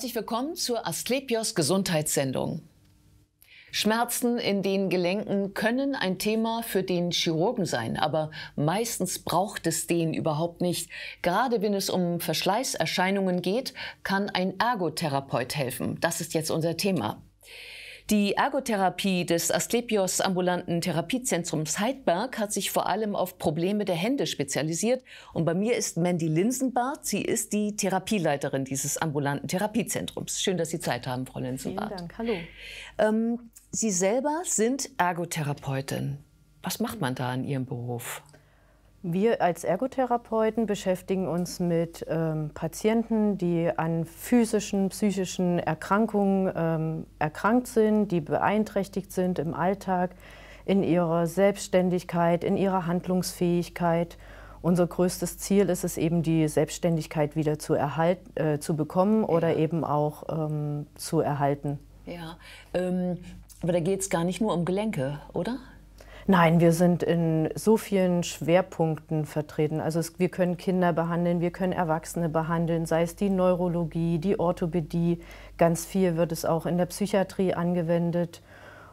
Herzlich willkommen zur Asklepios Gesundheitssendung. Schmerzen in den Gelenken können ein Thema für den Chirurgen sein, aber meistens braucht es den überhaupt nicht. Gerade wenn es um Verschleißerscheinungen geht, kann ein Ergotherapeut helfen. Das ist jetzt unser Thema. Die Ergotherapie des Asklepios ambulanten Therapiezentrums Heidberg hat sich vor allem auf Probleme der Hände spezialisiert. Und bei mir ist Mandy Linsenbart. Sie ist die Therapieleiterin dieses ambulanten Therapiezentrums. Schön, dass Sie Zeit haben, Frau Linsenbart. Vielen Dank. Hallo. Ähm, Sie selber sind Ergotherapeutin. Was macht man da in Ihrem Beruf? Wir als Ergotherapeuten beschäftigen uns mit ähm, Patienten, die an physischen, psychischen Erkrankungen ähm, erkrankt sind, die beeinträchtigt sind im Alltag, in ihrer Selbstständigkeit, in ihrer Handlungsfähigkeit. Unser größtes Ziel ist es eben, die Selbstständigkeit wieder zu, erhalt, äh, zu bekommen oder ja. eben auch ähm, zu erhalten. Ja, ähm, aber da geht es gar nicht nur um Gelenke, oder? Nein, wir sind in so vielen Schwerpunkten vertreten. Also es, wir können Kinder behandeln, wir können Erwachsene behandeln, sei es die Neurologie, die Orthopädie. Ganz viel wird es auch in der Psychiatrie angewendet.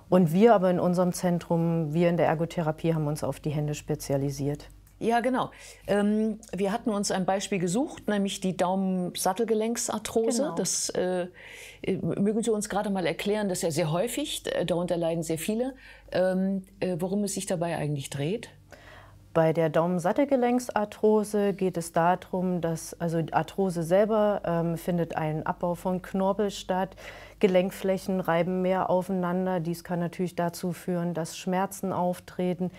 Und wir aber in unserem Zentrum, wir in der Ergotherapie, haben uns auf die Hände spezialisiert. Ja, genau. Ähm, wir hatten uns ein Beispiel gesucht, nämlich die Daumensattelgelenksarthrose. Genau. Das äh, äh mögen Sie uns gerade mal erklären, das ist ja sehr häufig, äh, darunter leiden sehr viele, ähm, äh, worum es sich dabei eigentlich dreht. Bei der Daumensattelgelenksarthrose geht es darum, dass also Arthrose selber ähm, findet ein Abbau von Knorpel statt. Gelenkflächen reiben mehr aufeinander. Dies kann natürlich dazu führen, dass Schmerzen auftreten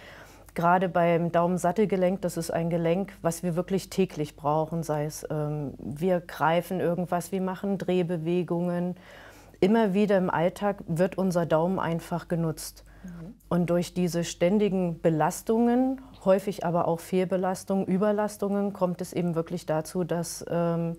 gerade beim Daumensattelgelenk, das ist ein Gelenk, was wir wirklich täglich brauchen, sei es ähm, wir greifen irgendwas, wir machen Drehbewegungen. Immer wieder im Alltag wird unser Daumen einfach genutzt. Mhm. Und durch diese ständigen Belastungen, häufig aber auch Fehlbelastungen, Überlastungen, kommt es eben wirklich dazu, dass ähm,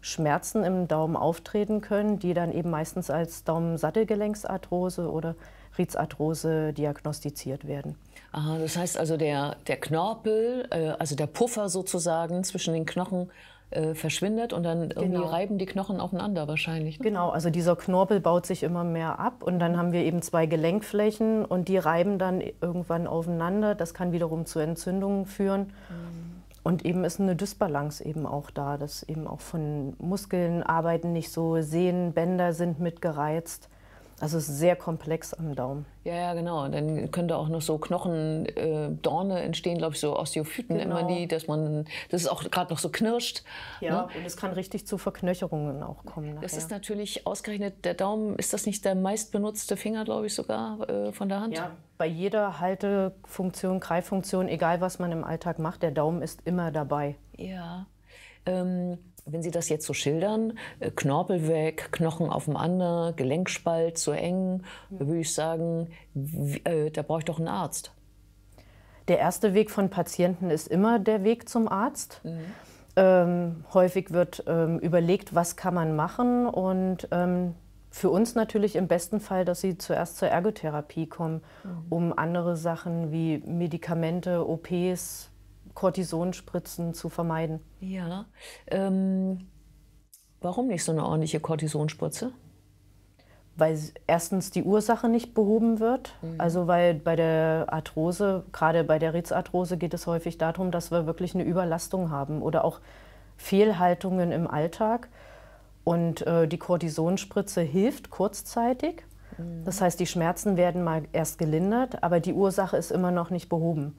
Schmerzen im Daumen auftreten können, die dann eben meistens als Daumensattelgelenksarthrose oder Ritzarthrose diagnostiziert werden. Aha, das heißt also, der, der Knorpel, äh, also der Puffer sozusagen zwischen den Knochen, äh, verschwindet und dann genau. irgendwie reiben die Knochen aufeinander wahrscheinlich. Ne? Genau, also dieser Knorpel baut sich immer mehr ab und dann haben wir eben zwei Gelenkflächen und die reiben dann irgendwann aufeinander. Das kann wiederum zu Entzündungen führen. Mhm. Und eben ist eine Dysbalance eben auch da, dass eben auch von Muskeln arbeiten nicht so, Sehnen, Bänder sind mitgereizt. Also es ist sehr komplex am Daumen. Ja, ja, genau. dann können da auch noch so Knochendorne äh, entstehen, glaube ich, so Osteophyten genau. immer die, dass man, das ist auch gerade noch so knirscht. Ja, ne? und es kann richtig zu Verknöcherungen auch kommen. Nachher. Das ist natürlich ausgerechnet, der Daumen, ist das nicht der meistbenutzte Finger, glaube ich, sogar äh, von der Hand? Ja, bei jeder Haltefunktion, Greiffunktion, egal was man im Alltag macht, der Daumen ist immer dabei. Ja. Ähm, wenn Sie das jetzt so schildern, äh, Knorpel weg, Knochen aufeinander, Gelenkspalt zu eng, ja. Mhm. würde ich sagen, äh, da brauche ich doch einen Arzt. Der erste Weg von Patienten ist immer der Weg zum Arzt. Mhm. Ähm, häufig wird ähm, überlegt, was kann man machen und ähm, für uns natürlich im besten Fall, dass sie zuerst zur Ergotherapie kommen, mhm. um andere Sachen wie Medikamente, OPs, Kortisonspritzen zu vermeiden. Ja. Ähm, warum nicht so eine ordentliche Kortisonspritze? Weil erstens die Ursache nicht behoben wird. Mhm. Also weil bei der Arthrose, gerade bei der Ritzarthrose, geht es häufig darum, dass wir wirklich eine Überlastung haben oder auch Fehlhaltungen im Alltag. Und äh, die Kortisonspritze hilft kurzzeitig. Mhm. Das heißt, die Schmerzen werden mal erst gelindert, aber die Ursache ist immer noch nicht behoben.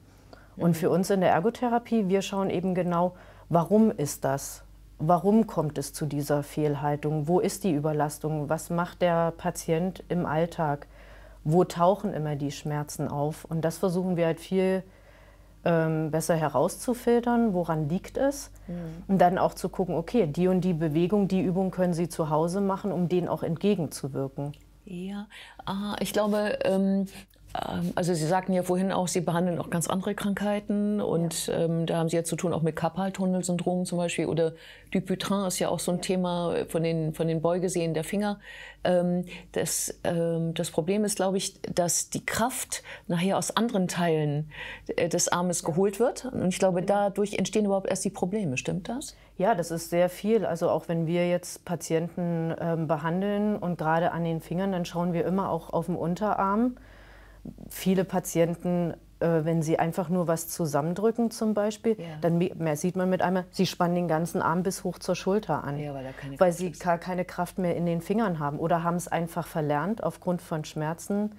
Und für uns in der Ergotherapie, wir schauen eben genau, warum ist das? Warum kommt es zu dieser Fehlhaltung? Wo ist die Überlastung? Was macht der Patient im Alltag? Wo tauchen immer die Schmerzen auf? Und das versuchen wir halt viel ähm, besser herauszufiltern, woran liegt es. Mhm. Und dann auch zu gucken, okay, die und die Bewegung, die Übung können Sie zu Hause machen, um denen auch entgegenzuwirken. Ja, ah, ich glaube, ähm, ähm, also Sie sagten ja vorhin auch, Sie behandeln auch ganz andere Krankheiten und ja. ähm, da haben Sie ja zu tun auch mit Karpaltunnelsyndrom zum Beispiel oder Dupuytren ist ja auch so ein Thema äh, von den, von den Beugesehnen der Finger. Ähm, das, ähm, das Problem ist, glaube ich, dass die Kraft nachher aus anderen Teilen äh, des Armes geholt wird und ich glaube, dadurch entstehen überhaupt erst die Probleme, stimmt das? Ja, das ist sehr viel. Also auch wenn wir jetzt Patienten ähm, behandeln und gerade an den Fingern, dann schauen wir immer auch auf den Unterarm viele Patienten, äh, wenn sie einfach nur was zusammendrücken zum Beispiel, ja. dann mehr sieht man mit einmal, sie spannen den ganzen Arm bis hoch zur Schulter an, ja, weil, weil sie gar keine Kraft mehr in den Fingern haben oder haben es einfach verlernt aufgrund von Schmerzen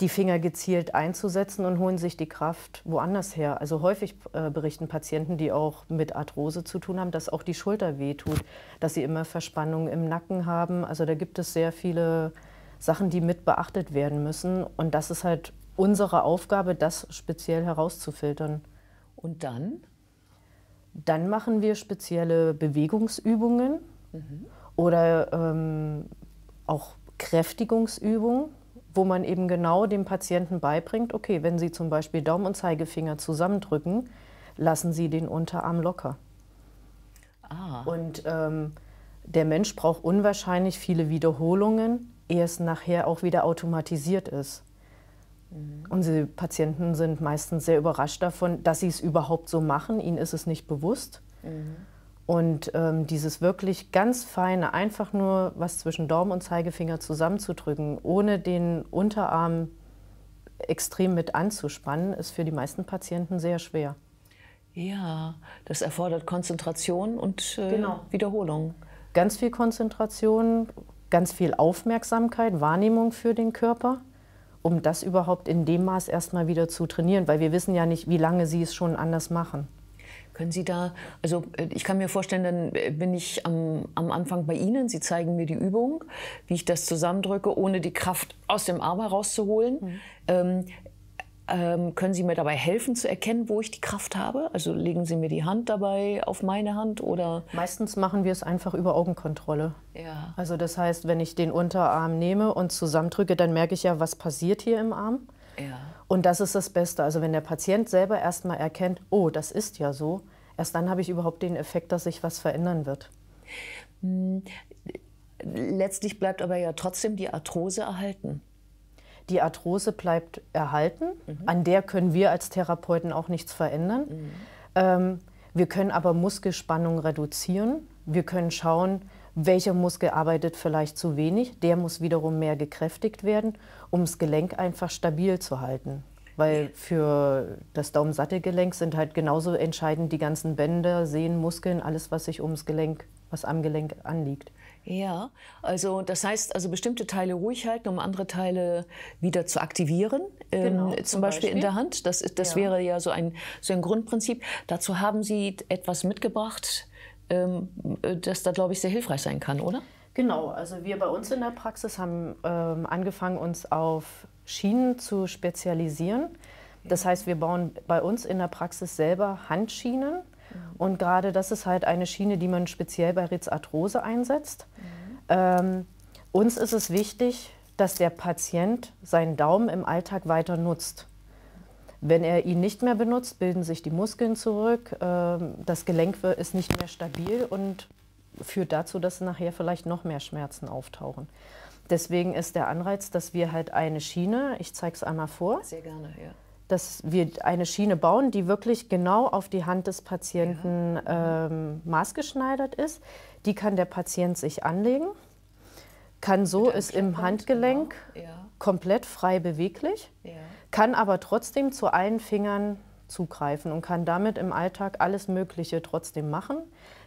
die Finger gezielt einzusetzen und holen sich die Kraft woanders her. Also häufig äh, berichten Patienten, die auch mit Arthrose zu tun haben, dass auch die Schulter wehtut, dass sie immer Verspannung im Nacken haben. Also da gibt es sehr viele Sachen, die mit beachtet werden müssen. Und das ist halt unsere Aufgabe, das speziell herauszufiltern. Und dann? Dann machen wir spezielle Bewegungsübungen mhm. oder ähm, auch Kräftigungsübungen, wo man eben genau dem Patienten beibringt, okay, wenn Sie zum Beispiel Daumen und Zeigefinger zusammendrücken, lassen Sie den Unterarm locker. Ah. Und ähm, der Mensch braucht unwahrscheinlich viele Wiederholungen, erst nachher auch wieder automatisiert ist. Mhm. Unsere Patienten sind meistens sehr überrascht davon, dass sie es überhaupt so machen. Ihnen ist es nicht bewusst. Mhm. Und ähm, dieses wirklich ganz feine, einfach nur was zwischen Daumen und Zeigefinger zusammenzudrücken, ohne den Unterarm extrem mit anzuspannen, ist für die meisten Patienten sehr schwer. Ja, das erfordert Konzentration und äh, genau. Wiederholung. Ganz viel Konzentration, ganz viel Aufmerksamkeit, Wahrnehmung für den Körper, um das überhaupt in dem Maß erstmal wieder zu trainieren, weil wir wissen ja nicht, wie lange sie es schon anders machen. Können Sie da, also äh, ich kann mir vorstellen, dann äh, bin ich am, am, Anfang bei Ihnen. Sie zeigen mir die Übung, wie ich das zusammendrücke, ohne die Kraft aus dem Arm herauszuholen. Mhm. Ähm, ähm, können Sie mir dabei helfen zu erkennen, wo ich die Kraft habe? Also legen Sie mir die Hand dabei auf meine Hand oder? Meistens machen wir es einfach über Augenkontrolle. Ja. Also das heißt, wenn ich den Unterarm nehme und zusammendrücke, dann merke ich ja, was passiert hier im Arm. Ja. Und das ist das Beste. Also wenn der Patient selber erstmal erkennt, oh, das ist ja so, erst dann habe ich überhaupt den Effekt, dass sich was verändern wird. Hm. Letztlich bleibt aber ja trotzdem die Arthrose erhalten. Die Arthrose bleibt erhalten. Mhm. An der können wir als Therapeuten auch nichts verändern. Mhm. Ähm, wir können aber Muskelspannung reduzieren. Wir können schauen, welcher Muskel arbeitet vielleicht zu wenig. Der muss wiederum mehr gekräftigt werden, um das Gelenk einfach stabil zu halten. Weil für das Daumensattelgelenk sind halt genauso entscheidend die ganzen Bänder, Sehnen, Muskeln, alles, was sich ums Gelenk, was am Gelenk anliegt. Ja, also das heißt, also bestimmte Teile ruhig halten, um andere Teile wieder zu aktivieren, ähm, genau, ähm, zum, Beispiel, Beispiel, in der Hand. Das, das ja. wäre ja so ein, so ein Grundprinzip. Dazu haben Sie etwas mitgebracht, ähm, äh, das da, glaube ich, sehr hilfreich sein kann, oder? Genau, also wir bei uns in der Praxis haben ähm, angefangen, uns auf Schienen zu spezialisieren. Das heißt, wir bauen bei uns in der Praxis selber Handschienen Mhm. Und gerade das ist halt eine Schiene, die man speziell bei Ritzarthrose einsetzt. Mhm. Ähm, uns ist es wichtig, dass der Patient seinen Daumen im Alltag weiter nutzt. Wenn er ihn nicht mehr benutzt, bilden sich die Muskeln zurück, ähm, das Gelenk ist nicht mehr stabil und führt dazu, dass nachher vielleicht noch mehr Schmerzen auftauchen. Deswegen ist der Anreiz, dass wir halt eine Schiene, ich zeige es einmal vor. Sehr gerne, ja dass wir eine Schiene bauen, die wirklich genau auf die Hand des Patienten ja. ähm, maßgeschneidert ist. Die kann der Patient sich anlegen, kann so ist im Handgelenk genau. ja. komplett frei beweglich, ja. kann aber trotzdem zu allen Fingern zugreifen und kann damit im Alltag alles Mögliche trotzdem machen.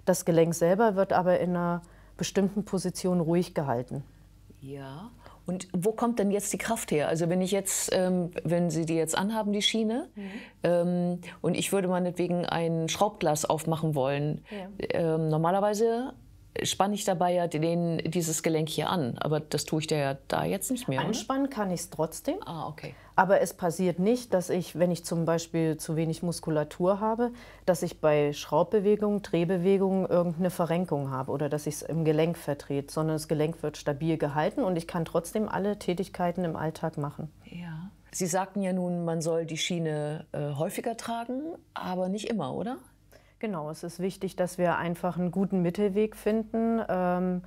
Das Gelenk selber wird aber in einer bestimmten Position ruhig gehalten. Ja. Und wo kommt denn jetzt die Kraft her? Also wenn ich jetzt, ähm, wenn Sie die jetzt anhaben, die Schiene, mhm. ähm, und ich würde meinetwegen ein Schraubglas aufmachen wollen, ja. ähm, normalerweise spanne ich dabei ja den, dieses Gelenk hier an, aber das tue ich da ja da jetzt nicht mehr. Anspannen oder? kann ich es trotzdem. Ah, okay. Aber es passiert nicht, dass ich, wenn ich zum Beispiel zu wenig Muskulatur habe, dass ich bei Schraubbewegungen, Drehbewegungen irgendeine Verrenkung habe oder dass ich es im Gelenk verdreht, sondern das Gelenk wird stabil gehalten und ich kann trotzdem alle Tätigkeiten im Alltag machen. Ja. Sie sagten ja nun, man soll die Schiene äh, häufiger tragen, aber nicht immer, oder? Genau, es ist wichtig, dass wir einfach einen guten Mittelweg finden. Ähm,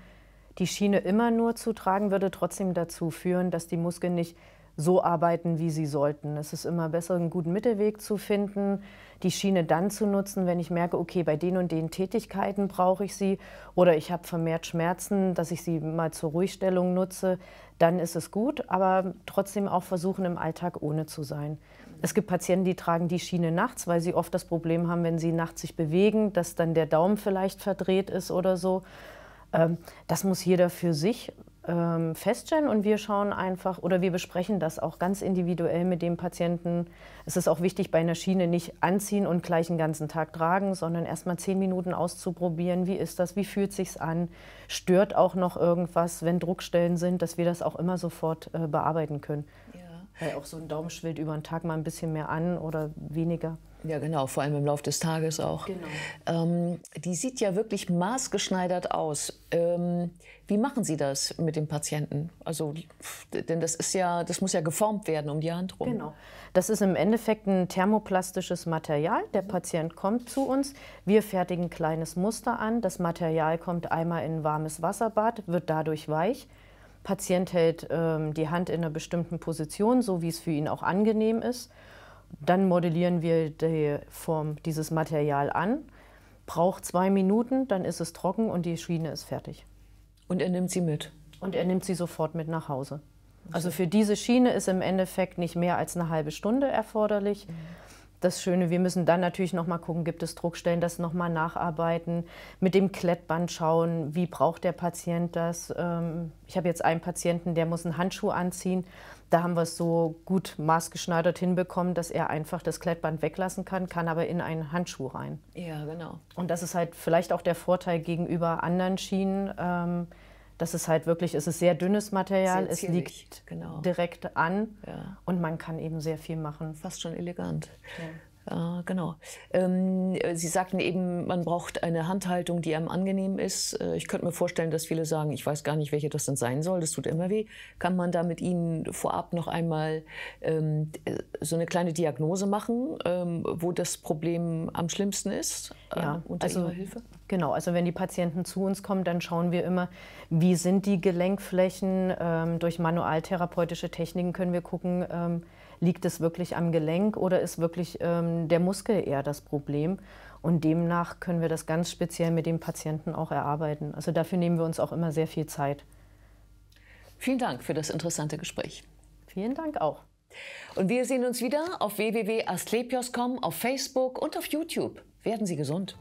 die Schiene immer nur zu tragen würde trotzdem dazu führen, dass die Muskeln nicht so arbeiten, wie sie sollten. Es ist immer besser, einen guten Mittelweg zu finden, die Schiene dann zu nutzen, wenn ich merke, okay, bei den und den Tätigkeiten brauche ich sie oder ich habe vermehrt Schmerzen, dass ich sie mal zur Ruhestellung nutze, dann ist es gut, aber trotzdem auch versuchen, im Alltag ohne zu sein. Es gibt Patienten, die tragen die Schiene nachts, weil sie oft das Problem haben, wenn sie nachts sich bewegen, dass dann der Daumen vielleicht verdreht ist oder so. Ähm, das muss jeder für sich ähm, feststellen und wir schauen einfach oder wir besprechen das auch ganz individuell mit dem Patienten. Es ist auch wichtig, bei einer Schiene nicht anziehen und gleich den ganzen Tag tragen, sondern erstmal zehn Minuten auszuprobieren, wie ist das, wie fühlt sich's an, stört auch noch irgendwas, wenn Druckstellen sind, dass wir das auch immer sofort äh, bearbeiten können. Weil auch so ein Daumen schwillt über den Tag mal ein bisschen mehr an oder weniger. Ja, genau, vor allem im Laufe des Tages auch. Genau. Ähm, die sieht ja wirklich maßgeschneidert aus. Ähm, wie machen Sie das mit dem Patienten? Also, denn das ist ja, das muss ja geformt werden um die Hand rum. Genau. Das ist im Endeffekt ein thermoplastisches Material. Der Patient kommt zu uns, wir fertigen ein kleines Muster an. Das Material kommt einmal in ein warmes Wasserbad, wird dadurch weich. Patient hält ähm, die Hand in einer bestimmten Position, so wie es für ihn auch angenehm ist. Dann modellieren wir die Form, dieses Material an, braucht zwei Minuten, dann ist es trocken und die Schiene ist fertig. Und er nimmt sie mit? Und er nimmt sie sofort mit nach Hause. Also, also für diese Schiene ist im Endeffekt nicht mehr als eine halbe Stunde erforderlich. Mhm das Schöne. Wir müssen dann natürlich nochmal gucken, gibt es Druckstellen, das nochmal nacharbeiten, mit dem Klettband schauen, wie braucht der Patient das. Ähm, ich habe jetzt einen Patienten, der muss einen Handschuh anziehen. Da haben wir es so gut maßgeschneidert hinbekommen, dass er einfach das Klettband weglassen kann, kann aber in einen Handschuh rein. Ja, genau. Und das ist halt vielleicht auch der Vorteil gegenüber anderen Schienen ähm, das ist halt wirklich, es ist sehr dünnes Material, sehr es liegt genau. direkt an ja. und man kann eben sehr viel machen. Fast schon elegant. Ja. Äh, genau. Ähm, äh, Sie sagten eben, man braucht eine Handhaltung, die einem angenehm ist. Äh, ich könnte mir vorstellen, dass viele sagen, ich weiß gar nicht, welche das denn sein soll, das tut immer weh. Kann man da mit Ihnen vorab noch einmal ähm, äh, so eine kleine Diagnose machen, ähm, wo das Problem am schlimmsten ist äh, ja, unter also, Ihrer Hilfe? Genau, also wenn die Patienten zu uns kommen, dann schauen wir immer, wie sind die Gelenkflächen. Ähm, durch manualtherapeutische Techniken können wir gucken, ähm, liegt es wirklich am Gelenk oder ist wirklich ähm, der Muskel eher das Problem. Und demnach können wir das ganz speziell mit dem Patienten auch erarbeiten. Also dafür nehmen wir uns auch immer sehr viel Zeit. Vielen Dank für das interessante Gespräch. Vielen Dank auch. Und wir sehen uns wieder auf www.asklepios.com, auf Facebook und auf YouTube. Werden Sie gesund.